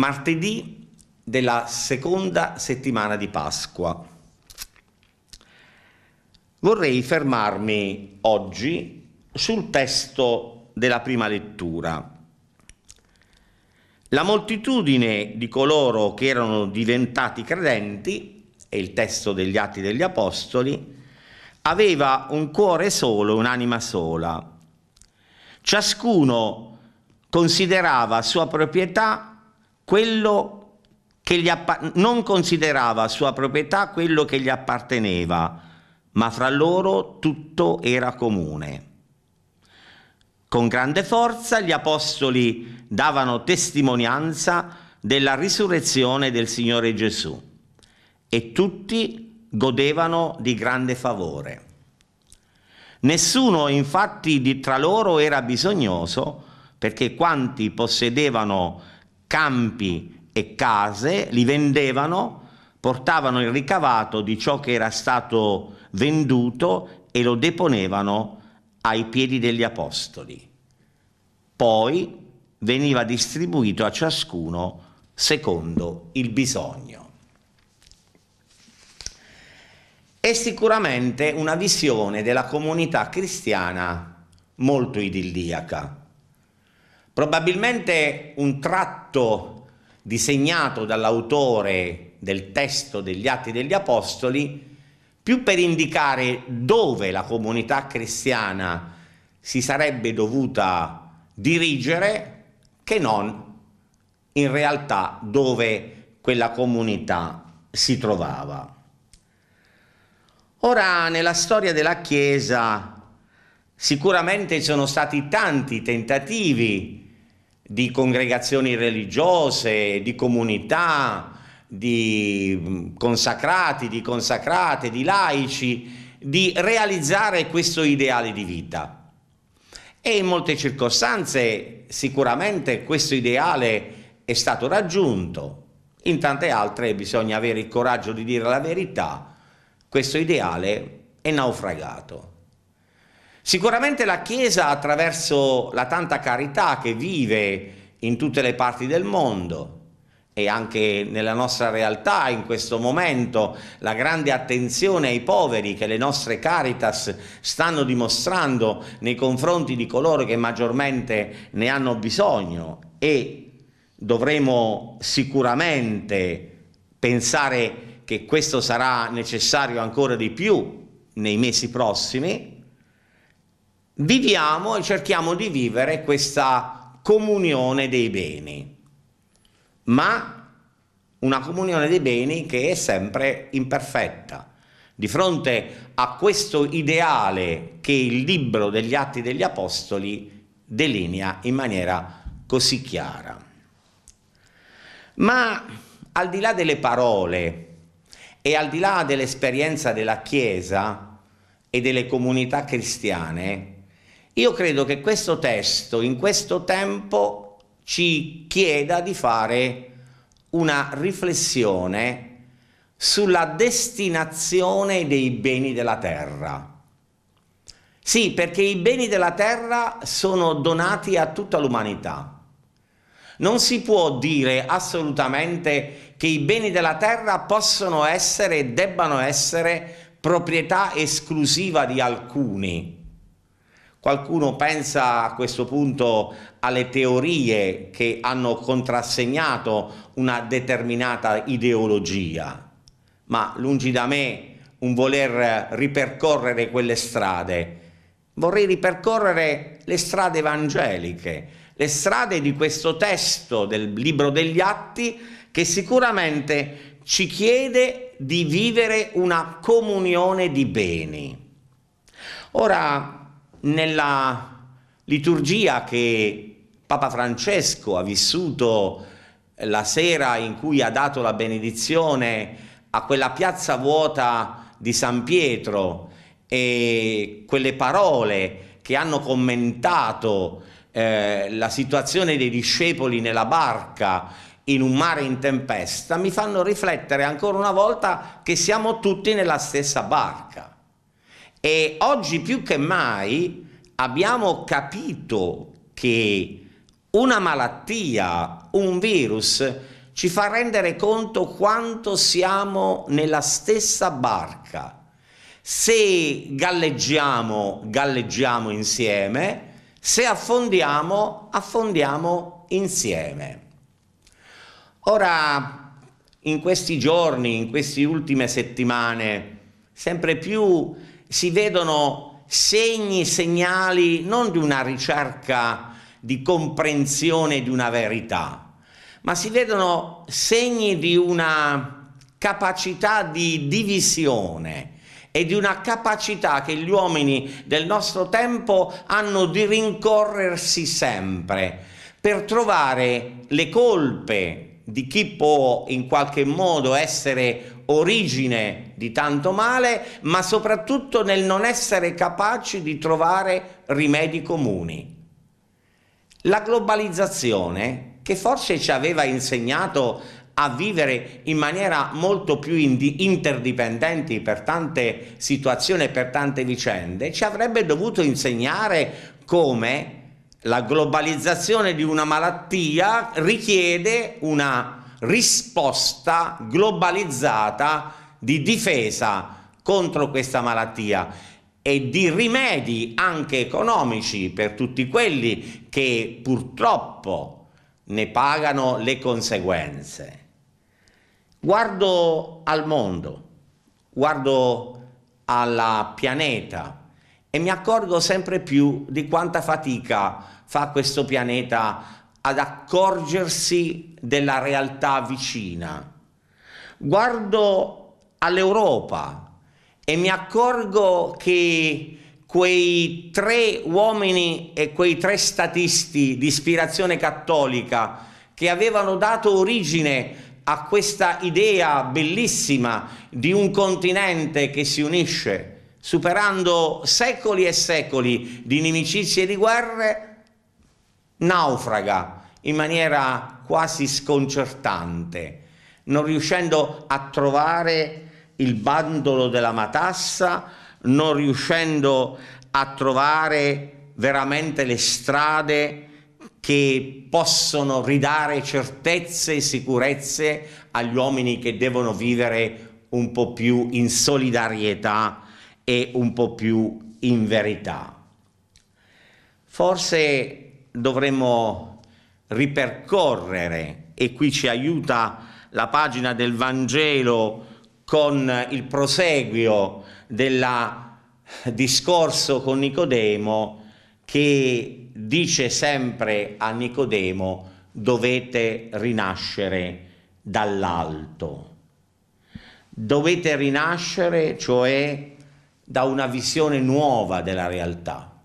martedì della seconda settimana di Pasqua. Vorrei fermarmi oggi sul testo della prima lettura. La moltitudine di coloro che erano diventati credenti, è il testo degli Atti degli Apostoli, aveva un cuore solo, un'anima sola. Ciascuno considerava sua proprietà quello che gli appa- non considerava sua proprietà quello che gli apparteneva, ma fra loro tutto era comune. Con grande forza gli apostoli davano testimonianza della risurrezione del Signore Gesù e tutti godevano di grande favore. Nessuno infatti di tra loro era bisognoso perché quanti possedevano campi e case, li vendevano, portavano il ricavato di ciò che era stato venduto e lo deponevano ai piedi degli apostoli. Poi veniva distribuito a ciascuno secondo il bisogno. È sicuramente una visione della comunità cristiana molto idilliaca. Probabilmente un tratto disegnato dall'autore del testo degli Atti degli Apostoli più per indicare dove la comunità cristiana si sarebbe dovuta dirigere che non in realtà dove quella comunità si trovava. Ora, nella storia della Chiesa, Sicuramente ci sono stati tanti tentativi di congregazioni religiose, di comunità, di consacrati, di consacrate, di laici, di realizzare questo ideale di vita. E in molte circostanze sicuramente questo ideale è stato raggiunto, in tante altre bisogna avere il coraggio di dire la verità, questo ideale è naufragato. Sicuramente la Chiesa attraverso la tanta carità che vive in tutte le parti del mondo e anche nella nostra realtà in questo momento, la grande attenzione ai poveri che le nostre caritas stanno dimostrando nei confronti di coloro che maggiormente ne hanno bisogno e dovremo sicuramente pensare che questo sarà necessario ancora di più nei mesi prossimi, viviamo e cerchiamo di vivere questa comunione dei beni, ma una comunione dei beni che è sempre imperfetta. Di fronte a questo ideale che il libro degli Atti degli Apostoli delinea in maniera così chiara. Ma al di là delle parole e al di là dell'esperienza della Chiesa e delle comunità cristiane, io credo che questo testo in questo tempo ci chieda di fare una riflessione sulla destinazione dei beni della terra. Sì, perché i beni della terra sono donati a tutta l'umanità. Non si può dire assolutamente che i beni della terra possono essere e debbano essere proprietà esclusiva di alcuni. Qualcuno pensa a questo punto alle teorie che hanno contrassegnato una determinata ideologia, ma lungi da me un voler ripercorrere quelle strade. Vorrei ripercorrere le strade evangeliche, le strade di questo testo del libro degli atti che sicuramente ci chiede di vivere una comunione di beni. Ora, nella liturgia che Papa Francesco ha vissuto la sera in cui ha dato la benedizione a quella piazza vuota di San Pietro e quelle parole che hanno commentato eh, la situazione dei discepoli nella barca in un mare in tempesta mi fanno riflettere ancora una volta che siamo tutti nella stessa barca. E oggi più che mai abbiamo capito che una malattia, un virus, ci fa rendere conto quanto siamo nella stessa barca. Se galleggiamo, galleggiamo insieme, se affondiamo, affondiamo insieme. Ora, in questi giorni, in queste ultime settimane, sempre più si vedono segni, segnali non di una ricerca di comprensione di una verità, ma si vedono segni di una capacità di divisione e di una capacità che gli uomini del nostro tempo hanno di rincorrersi sempre per trovare le colpe di chi può in qualche modo essere origine di tanto male, ma soprattutto nel non essere capaci di trovare rimedi comuni. La globalizzazione, che forse ci aveva insegnato a vivere in maniera molto più interdipendenti per tante situazioni e per tante vicende, ci avrebbe dovuto insegnare come la globalizzazione di una malattia richiede una risposta globalizzata di difesa contro questa malattia e di rimedi anche economici per tutti quelli che purtroppo ne pagano le conseguenze. Guardo al mondo, guardo alla pianeta e mi accorgo sempre più di quanta fatica fa questo pianeta ad accorgersi della realtà vicina. Guardo all'Europa e mi accorgo che quei tre uomini e quei tre statisti di ispirazione cattolica che avevano dato origine a questa idea bellissima di un continente che si unisce superando secoli e secoli di inimicizie e di guerre, naufraga in maniera quasi sconcertante, non riuscendo a trovare il bandolo della matassa, non riuscendo a trovare veramente le strade che possono ridare certezze e sicurezze agli uomini che devono vivere un po' più in solidarietà e un po' più in verità. Forse dovremmo ripercorrere e qui ci aiuta la pagina del Vangelo con il proseguio del eh, discorso con Nicodemo che dice sempre a Nicodemo dovete rinascere dall'alto. Dovete rinascere, cioè da una visione nuova della realtà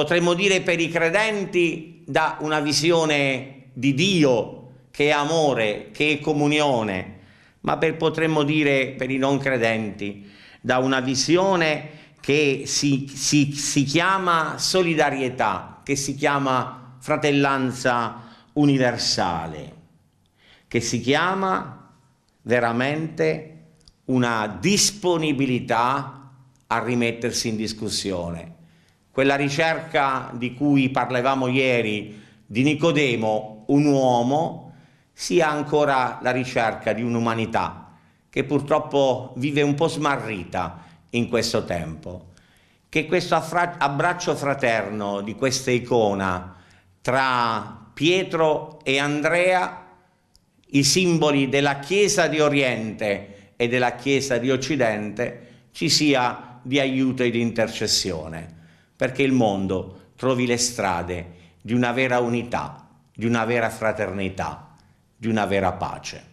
potremmo dire per i credenti da una visione di Dio che è amore, che è comunione, ma per, potremmo dire per i non credenti da una visione che si, si, si chiama solidarietà, che si chiama fratellanza universale, che si chiama veramente una disponibilità a rimettersi in discussione quella ricerca di cui parlavamo ieri di Nicodemo, un uomo, sia ancora la ricerca di un'umanità che purtroppo vive un po' smarrita in questo tempo. Che questo abbraccio fraterno di questa icona tra Pietro e Andrea, i simboli della Chiesa di Oriente e della Chiesa di Occidente, ci sia di aiuto e di intercessione perché il mondo trovi le strade di una vera unità, di una vera fraternità, di una vera pace.